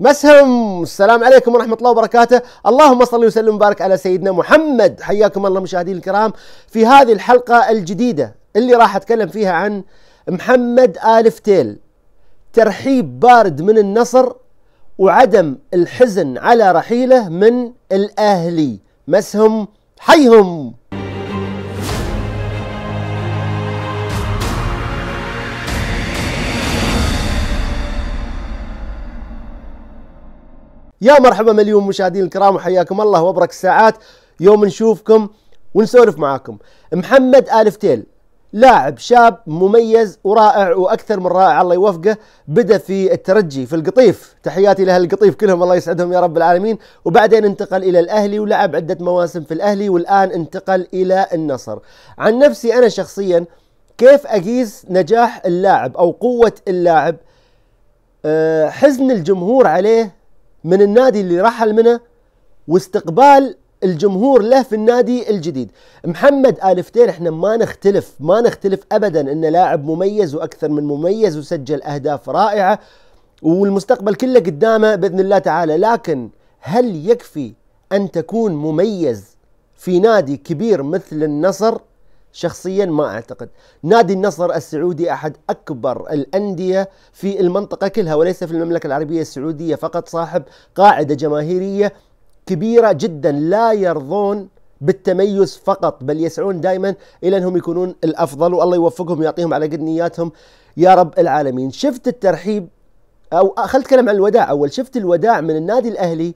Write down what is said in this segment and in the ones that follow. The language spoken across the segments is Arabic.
مسهم السلام عليكم ورحمة الله وبركاته اللهم صل وسلم وبارك على سيدنا محمد حياكم الله مشاهدينا الكرام في هذه الحلقة الجديدة اللي راح أتكلم فيها عن محمد آل فتيل ترحيب بارد من النصر وعدم الحزن على رحيله من الأهلي مسهم حيهم يا مرحبا مليون مشاهدين الكرام وحياكم الله وابرك الساعات يوم نشوفكم ونسولف معاكم محمد الفتيل لاعب شاب مميز ورائع واكثر من رائع الله يوفقه بدا في الترجي في القطيف تحياتي لاهل القطيف كلهم الله يسعدهم يا رب العالمين وبعدين انتقل الى الاهلي ولعب عده مواسم في الاهلي والان انتقل الى النصر عن نفسي انا شخصيا كيف اقيس نجاح اللاعب او قوه اللاعب آه، حزن الجمهور عليه من النادي اللي رحل منه واستقبال الجمهور له في النادي الجديد محمد الفتير احنا ما نختلف ما نختلف ابدا انه لاعب مميز واكثر من مميز وسجل اهداف رائعه والمستقبل كله قدامه باذن الله تعالى لكن هل يكفي ان تكون مميز في نادي كبير مثل النصر شخصيا ما اعتقد نادي النصر السعودي احد اكبر الانديه في المنطقه كلها وليس في المملكه العربيه السعوديه فقط صاحب قاعده جماهيريه كبيره جدا لا يرضون بالتميز فقط بل يسعون دائما الى انهم يكونون الافضل والله يوفقهم ويعطيهم على قد نياتهم يا رب العالمين شفت الترحيب او خلت اتكلم عن الوداع اول شفت الوداع من النادي الاهلي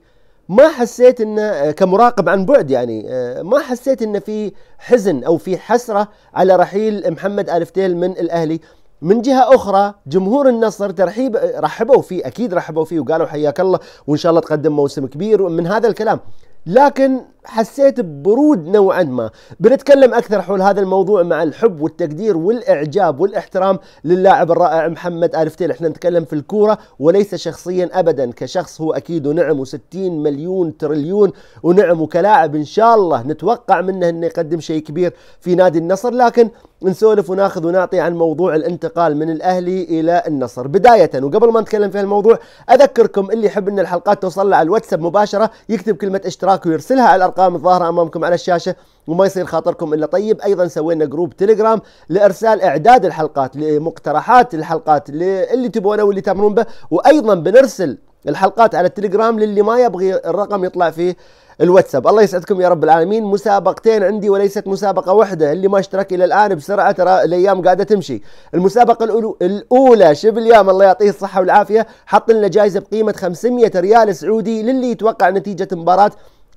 ما حسيت انه آه، كمراقب عن بعد يعني آه، ما حسيت انه في حزن او في حسره على رحيل محمد الفتيل من الاهلي من جهة أخرى جمهور النصر ترحيب آه، رحبوا فيه أكيد رحبوا فيه وقالوا حياك الله وإن شاء الله تقدم موسم كبير من هذا الكلام لكن حسيت ببرود نوعا ما بنتكلم أكثر حول هذا الموضوع مع الحب والتقدير والإعجاب والاحترام للاعب الرائع محمد آلفتيل احنا نتكلم في الكورة وليس شخصيا أبدا كشخص هو أكيد ونعم و60 مليون تريليون ونعم وكلاعب إن شاء الله نتوقع منه أنه يقدم شيء كبير في نادي النصر لكن نسولف وناخذ ونعطي عن موضوع الانتقال من الاهلي الى النصر بدايه وقبل ما نتكلم في الموضوع اذكركم اللي يحب ان الحلقات توصل له على الواتساب مباشره يكتب كلمه اشتراك ويرسلها على الارقام الظاهره امامكم على الشاشه وما يصير خاطركم الا طيب ايضا سوينا جروب تليجرام لارسال اعداد الحلقات لمقترحات الحلقات اللي تبونه واللي تامرون به وايضا بنرسل الحلقات على التليجرام للي ما يبغي الرقم يطلع فيه الواتساب الله يسعدكم يا رب العالمين مسابقتين عندي وليست مسابقة واحدة اللي ما اشترك إلى الآن بسرعة ترى الأيام قاعدة تمشي المسابقة الأولى شب اليوم الله يعطيه الصحة والعافية حط لنا جائزة بقيمة 500 ريال سعودي للي يتوقع نتيجة مباراة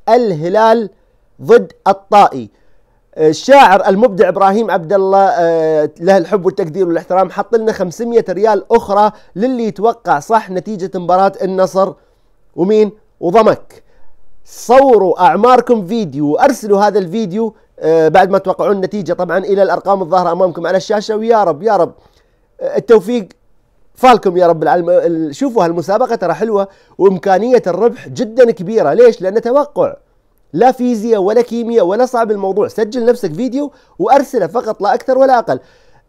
الهلال ضد الطائي آه، الشاعر المبدع ابراهيم عبد الله آه، له الحب والتقدير والاحترام حط لنا 500 ريال اخرى للي يتوقع صح نتيجه مباراه النصر ومين وضمك صوروا اعماركم فيديو وارسلوا هذا الفيديو آه، بعد ما توقعون النتيجه طبعا الى الارقام الظاهره امامكم على الشاشه ويا رب يا رب التوفيق فالكم يا رب العالمين شوفوا هالمسابقة ترى حلوة وإمكانية الربح جدا كبيرة ليش؟ لأن توقع لا فيزياء ولا كيمياء ولا صعب الموضوع سجل نفسك فيديو وأرسله فقط لا أكثر ولا أقل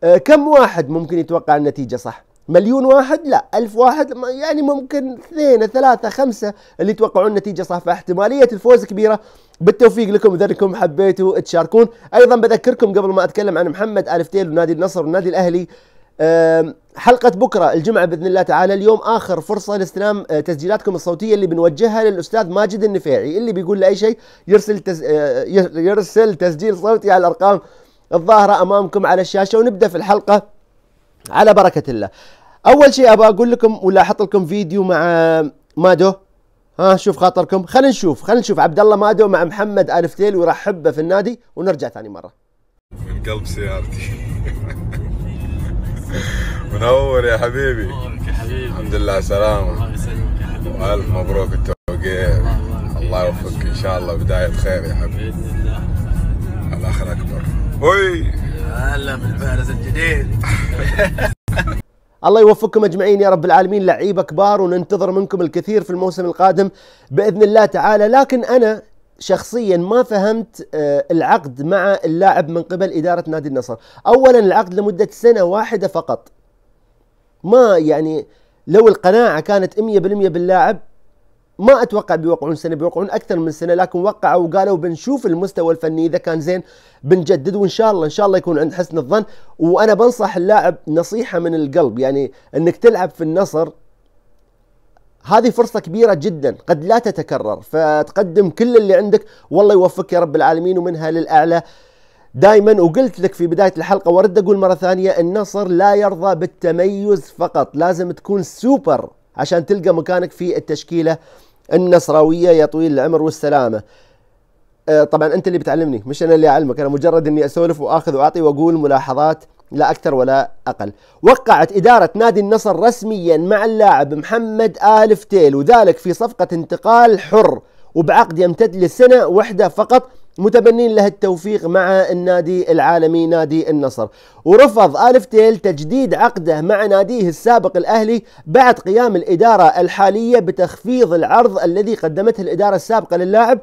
أه كم واحد ممكن يتوقع النتيجة صح؟ مليون واحد لا ألف واحد يعني ممكن اثنين ثلاثة خمسة اللي يتوقعون النتيجة صح فاحتمالية الفوز كبيرة بالتوفيق لكم اذا انكم حبيتوا تشاركون ايضا بذكركم قبل ما اتكلم عن محمد الفتيل ونادي النصر والنادي الاهلي حلقة بكرة الجمعة بإذن الله تعالى اليوم آخر فرصة لاستلام أه، تسجيلاتكم الصوتية اللي بنوجهها للأستاذ ماجد النفيعي اللي بيقول لأي شيء يرسل تز... أه، يرسل تسجيل صوتي على الأرقام الظاهرة أمامكم على الشاشة ونبدأ في الحلقة على بركة الله أول شيء أبغى أقول لكم ولا أحط لكم فيديو مع مادو ها شوف خاطركم خلينا نشوف خلينا نشوف عبد الله مادو مع محمد الفتيل ورحبه في النادي ونرجع ثاني مرة من قلب سيارتي منور يا حبيبي منورك يا حبيبي الحمد لله على السلامة الله يسلمك يا حبيبي والف مبروك التوقيع الله يوفقك ان شاء الله بداية خير يا حبيبي باذن الله الاخر اكبر وي هلا بالفارس الجديد الله يوفقكم اجمعين يا رب العالمين لعيبه كبار وننتظر منكم الكثير في الموسم القادم باذن الله تعالى لكن انا شخصيا ما فهمت آه، العقد مع اللاعب من قبل إدارة نادي النصر أولا العقد لمدة سنة واحدة فقط ما يعني لو القناعة كانت 100% باللاعب ما اتوقع بيوقعون سنه بيوقعون اكثر من سنه لكن وقعوا وقالوا بنشوف المستوى الفني اذا كان زين بنجدد وان شاء الله ان شاء الله يكون عند حسن الظن وانا بنصح اللاعب نصيحه من القلب يعني انك تلعب في النصر هذه فرصة كبيرة جدا قد لا تتكرر فتقدم كل اللي عندك والله يوفقك يا رب العالمين ومنها للأعلى دائما وقلت لك في بداية الحلقة ورد أقول مرة ثانية النصر لا يرضى بالتميز فقط لازم تكون سوبر عشان تلقى مكانك في التشكيلة النصراوية يا طويل العمر والسلامة آه، طبعا أنت اللي بتعلمني مش أنا اللي أعلمك أنا مجرد أني أسولف وآخذ وأعطي وأقول ملاحظات لا أكثر ولا أقل وقعت إدارة نادي النصر رسميا مع اللاعب محمد آل فتيل وذلك في صفقة انتقال حر وبعقد يمتد لسنة واحدة فقط متبنين له التوفيق مع النادي العالمي نادي النصر ورفض آلف تيل تجديد عقده مع ناديه السابق الأهلي بعد قيام الإدارة الحالية بتخفيض العرض الذي قدمته الإدارة السابقة للاعب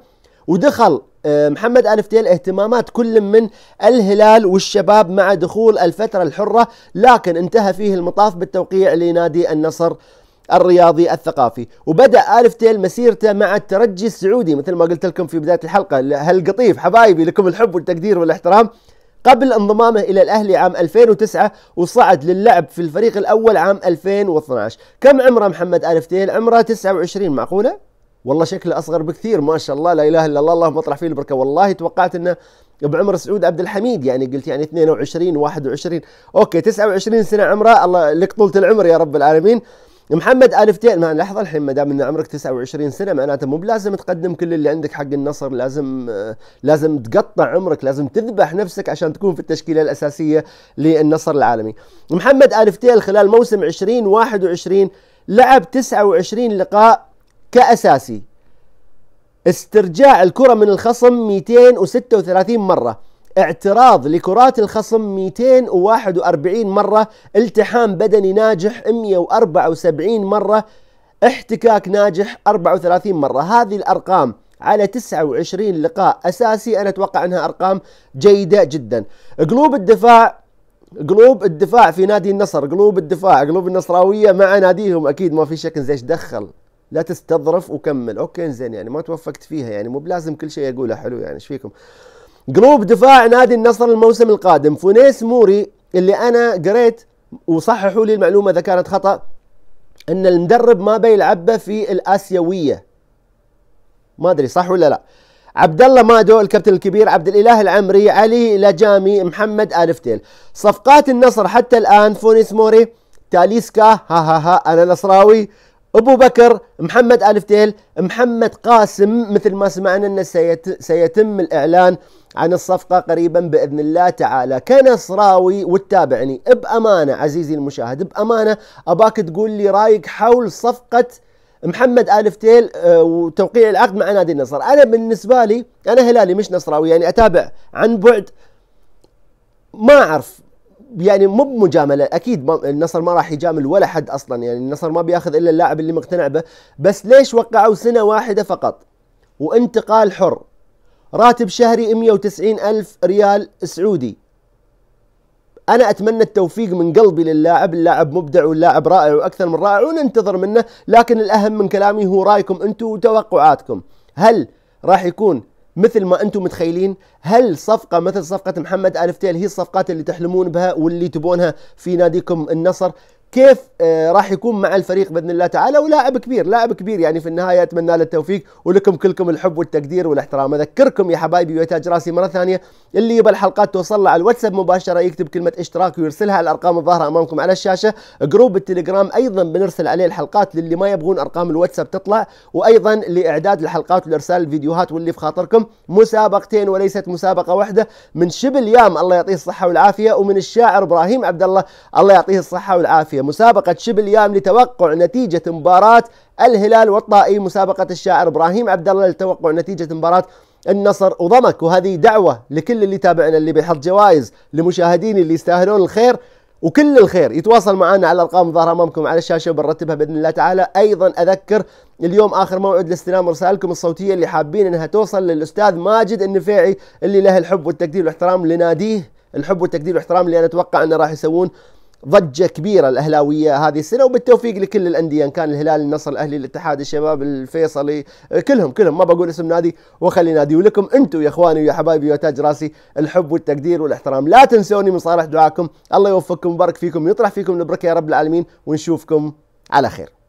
ودخل آه، محمد ألف اهتمامات كل من الهلال والشباب مع دخول الفترة الحرة لكن انتهى فيه المطاف بالتوقيع لنادي النصر الرياضي الثقافي وبدا الف مسيرته مع الترجي السعودي مثل ما قلت لكم في بدايه الحلقه هالقطيف حبايبي لكم الحب والتقدير والاحترام قبل انضمامه الى الاهلي عام 2009 وصعد للعب في الفريق الاول عام 2012 كم عمره محمد الف عمره 29 معقوله والله شكله اصغر بكثير ما شاء الله لا اله الا الله اللهم اطرح فيه البركه والله توقعت انه بعمر سعود عبد الحميد يعني قلت يعني 22 21 اوكي 29 سنه عمره الله لك طولة العمر يا رب العالمين محمد الف تيل ما لحظة الحين ما دام ان عمرك 29 سنة معناته مو بلازم تقدم كل اللي عندك حق النصر لازم آه، لازم تقطع عمرك لازم تذبح نفسك عشان تكون في التشكيلة الأساسية للنصر العالمي. محمد الف تيل خلال موسم 2021 لعب 29 لقاء كأساسي استرجاع الكرة من الخصم 236 مرة اعتراض لكرات الخصم 241 مرة التحام بدني ناجح 174 مرة احتكاك ناجح 34 مرة هذه الأرقام على 29 لقاء أساسي أنا أتوقع أنها أرقام جيدة جدا قلوب الدفاع قلوب الدفاع في نادي النصر قلوب الدفاع قلوب النصراوية مع ناديهم أكيد ما في شك زيش دخل لا تستظرف وكمل اوكي زين يعني ما توفقت فيها يعني مو بلازم كل شيء اقوله حلو يعني ايش فيكم قلوب دفاع نادي النصر الموسم القادم فونيس موري اللي انا قريت وصححوا لي المعلومه اذا كانت خطا ان المدرب ما بيلعبه في الاسيويه ما ادري صح ولا لا عبد الله مادو الكابتن الكبير عبد الاله العمري علي لجامي محمد الفتيل صفقات النصر حتى الان فونيس موري تاليسكا ها ها ها انا نصراوي أبو بكر محمد ألف تيل محمد قاسم مثل ما سمعنا أنه سيتم الإعلان عن الصفقة قريبا بإذن الله تعالى كنصراوي وتتابعني بأمانة عزيزي المشاهد بأمانة أباك تقول لي رايك حول صفقة محمد ألف تيل آه، وتوقيع العقد مع نادي النصر أنا بالنسبة لي أنا هلالي مش نصراوي يعني أتابع عن بعد ما أعرف يعني مو بمجامله اكيد النصر ما راح يجامل ولا حد اصلا يعني النصر ما بياخذ الا اللاعب اللي مقتنع به بس ليش وقعوا سنه واحده فقط وانتقال حر راتب شهري 190 ألف ريال سعودي أنا أتمنى التوفيق من قلبي للاعب اللاعب مبدع واللاعب رائع وأكثر من رائع وننتظر منه لكن الأهم من كلامي هو رأيكم أنتم وتوقعاتكم هل راح يكون مثل ما انتم متخيلين هل صفقه مثل صفقه محمد الفتيل هي الصفقات اللي تحلمون بها واللي تبونها في ناديكم النصر كيف آه، راح يكون مع الفريق باذن الله تعالى ولاعب كبير لاعب كبير يعني في النهايه اتمنى له التوفيق ولكم كلكم الحب والتقدير والاحترام اذكركم يا حبايبي ويتاج راسي مره ثانيه اللي يبى الحلقات توصل له على الواتساب مباشره يكتب كلمه اشتراك ويرسلها على الارقام الظاهره امامكم على الشاشه جروب التليجرام ايضا بنرسل عليه الحلقات للي ما يبغون ارقام الواتساب تطلع وايضا لاعداد الحلقات والارسال الفيديوهات واللي في خاطركم مسابقتين وليست مسابقه واحده من شبل يام الله يعطيه الصحه والعافيه ومن الشاعر ابراهيم عبد الله الله يعطيه الصحه والعافيه مسابقة شبل يام لتوقع نتيجة مباراة الهلال والطائي مسابقة الشاعر إبراهيم عبد الله لتوقع نتيجة مباراة النصر وضمك وهذه دعوة لكل اللي تابعنا اللي بيحط جوائز لمشاهدين اللي يستاهلون الخير وكل الخير يتواصل معنا على الارقام الظاهره امامكم على الشاشه وبنرتبها باذن الله تعالى ايضا اذكر اليوم اخر موعد لاستلام رسائلكم الصوتيه اللي حابين انها توصل للاستاذ ماجد النفيعي اللي له الحب والتقدير والاحترام لناديه الحب والتقدير والاحترام اللي انا اتوقع انه راح يسوون ضجه كبيره الاهلاويه هذه السنه وبالتوفيق لكل الانديه ان كان الهلال النصر الاهلي الاتحاد الشباب الفيصلي كلهم كلهم ما بقول اسم نادي واخلي نادي ولكم انتم يا اخواني ويا حبايبي وتاج راسي الحب والتقدير والاحترام لا تنسوني من صالح دعاكم الله يوفقكم ويبارك فيكم ويطرح فيكم البركه يا رب العالمين ونشوفكم على خير